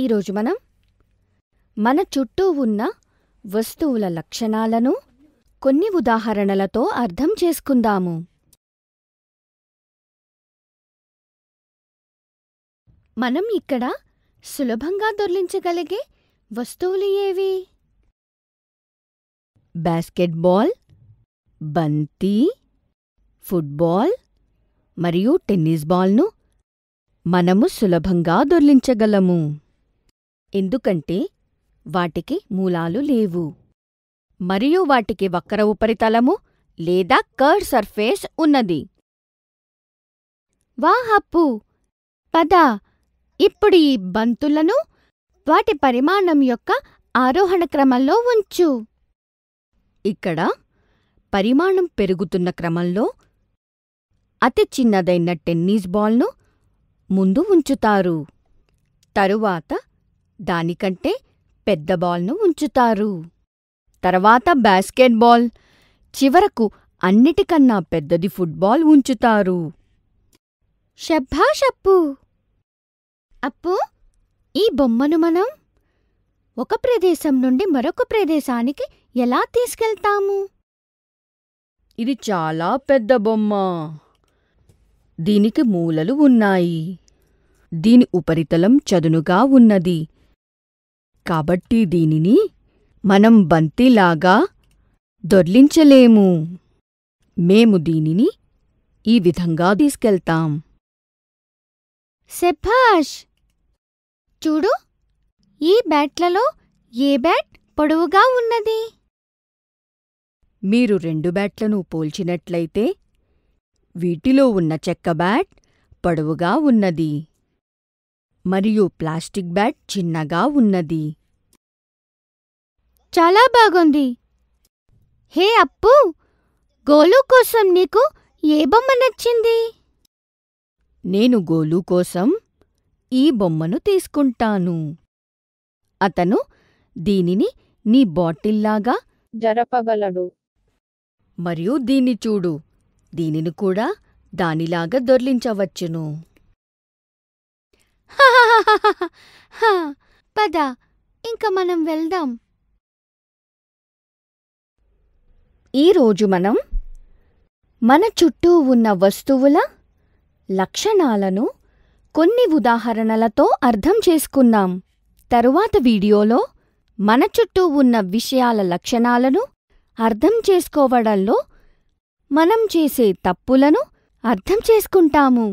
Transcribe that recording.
ఈరోజు మనం మన చుట్టూ ఉన్న వస్తువుల లక్షణాలను కొన్ని ఉదాహరణలతో అర్థం చేసుకుందాము మనం ఇక్కడ సులభంగా దొర్లించగలిగే వస్తువులు ఏవి బాస్కెట్బాల్ బంతి ఫుట్బాల్ మరియు టెన్నిస్ బాల్ను మనము సులభంగా దొర్లించగలము ఎందుకంటే వాటికి మూలాలు లేవు మరియు వాటికి వక్ర ఉపరితలము లేదా కర్డ్ సర్ఫేస్ ఉన్నది వాహప్పు పద ఇప్పుడు ఈ బంతులను వాటి పరిమాణం యొక్క ఆరోహణ క్రమంలో ఉంచు ఇక్కడ పరిమాణం పెరుగుతున్న క్రమంలో అతి చిన్నదైన టెన్నిస్ బాల్ను ముందు ఉంచుతారు తరువాత దానికంటే పెద్ద బాల్ను ఉంచుతారు తర్వాత బాస్కెట్బాల్ చివరకు అన్నిటికన్నా పెద్దది ఫుట్బాల్ ఉంచుతారు షబ్బాషప్పు అప్పు ఈ బొమ్మను మనం ఒక ప్రదేశం నుండి మరొక ప్రదేశానికి ఎలా తీసుకెళ్తాము ఇది చాలా పెద్ద బొమ్మ దీనికి మూలలు ఉన్నాయి దీని ఉపరితలం చదునుగా ఉన్నది కాబట్టి దీనిని మనం బంతిలాగా దొర్లించలేము మేము దీనిని ఈ విధంగా తీసుకెళ్తాం సెభాష్ చూడు ఈ బ్యాట్లలో ఏ బ్యాట్ పొడవుగా ఉన్నది మీరు రెండు బ్యాట్లను పోల్చినట్లయితే వీటిలో ఉన్న చెక్క బ్యాట్ పొడవుగా ఉన్నది మరియు ప్లాస్టిక్ బ్యాట్ చిన్నగా ఉన్నది చాలా బాగుంది హే అప్పు గోలు కోసం నీకు ఏ బొమ్మ నచ్చింది నేను గోలు కోసం ఈ బొమ్మను తీసుకుంటాను అతను దీనిని నీ బాటిల్లాగా జరపగలడు మరియు దీన్ని చూడు దీనిని కూడా దానిలాగా దొర్లించవచ్చును పద ఇంకా మనం వెళ్దాం ఈరోజు మనం మన చుట్టూ ఉన్న వస్తువుల లక్షణాలను కొన్ని ఉదాహరణలతో అర్థం చేసుకున్నాం తరువాత వీడియోలో మన చుట్టూ ఉన్న విషయాల లక్షణాలను అర్థం చేసుకోవడంలో మనం చేసే తప్పులను అర్థం చేసుకుంటాము